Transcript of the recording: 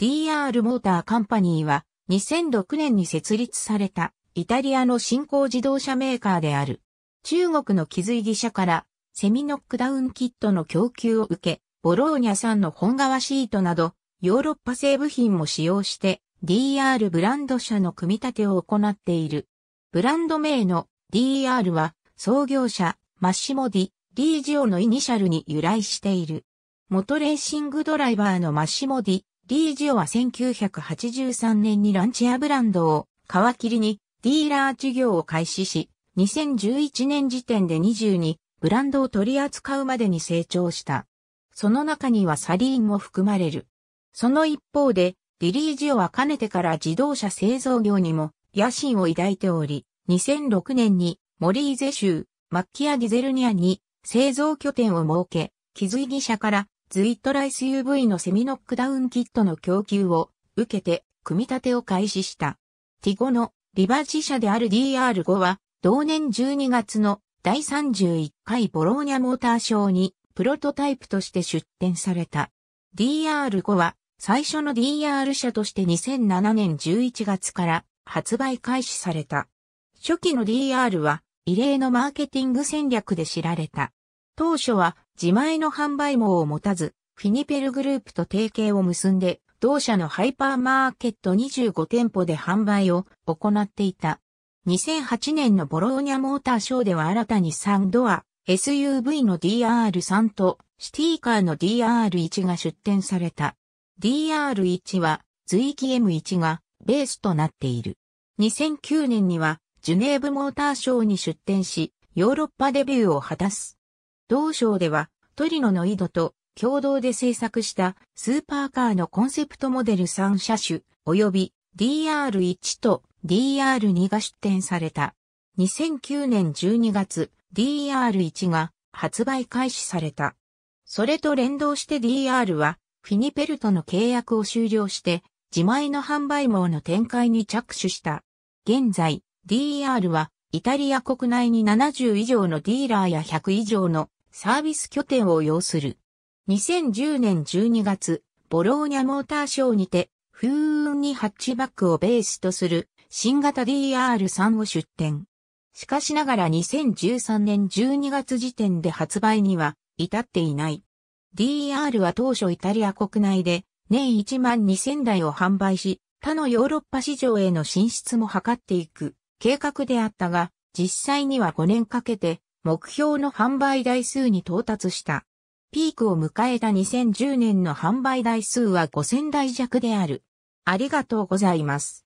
DR モーターカンパニーは2006年に設立されたイタリアの新興自動車メーカーである。中国の気づい技者からセミノックダウンキットの供給を受け、ボローニャ産の本革シートなどヨーロッパ製部品も使用して DR ブランド社の組み立てを行っている。ブランド名の DR は創業者マッシモディ・リージオのイニシャルに由来している。元レーシングドライバーのマッシモディ・リージオは1983年にランチアブランドを皮切りにディーラー事業を開始し、2011年時点で22ブランドを取り扱うまでに成長した。その中にはサリーンも含まれる。その一方で、リリージオはかねてから自動車製造業にも野心を抱いており、2006年にモリーゼ州マッキア・ディゼルニアに製造拠点を設け、木継ぎ社からズイットライス u v のセミノックダウンキットの供給を受けて組み立てを開始した。ティゴのリバジ社である DR5 は同年12月の第31回ボローニャモーターショーにプロトタイプとして出展された。DR5 は最初の DR 車として2007年11月から発売開始された。初期の DR は異例のマーケティング戦略で知られた。当初は自前の販売網を持たず、フィニペルグループと提携を結んで、同社のハイパーマーケット25店舗で販売を行っていた。2008年のボローニャモーターショーでは新たに3ドア、SUV の DR3 とシティカーの DR1 が出展された。DR1 は随機 M1 がベースとなっている。2009年にはジュネーブモーターショーに出展し、ヨーロッパデビューを果たす。同省ではトリノの井戸と共同で制作したスーパーカーのコンセプトモデル3車種及び DR1 と DR2 が出展された。2009年12月 DR1 が発売開始された。それと連動して DR はフィニペルトの契約を終了して自前の販売網の展開に着手した。現在 DR はイタリア国内に70以上のディーラーや100以上のサービス拠点を要する。2010年12月、ボローニャモーターショーにて、風雲にハッチバックをベースとする新型 DR3 を出展。しかしながら2013年12月時点で発売には至っていない。DR は当初イタリア国内で年1万2000台を販売し、他のヨーロッパ市場への進出も図っていく計画であったが、実際には5年かけて目標の販売台数に到達した。ピークを迎えた2010年の販売台数は5000台弱である。ありがとうございます。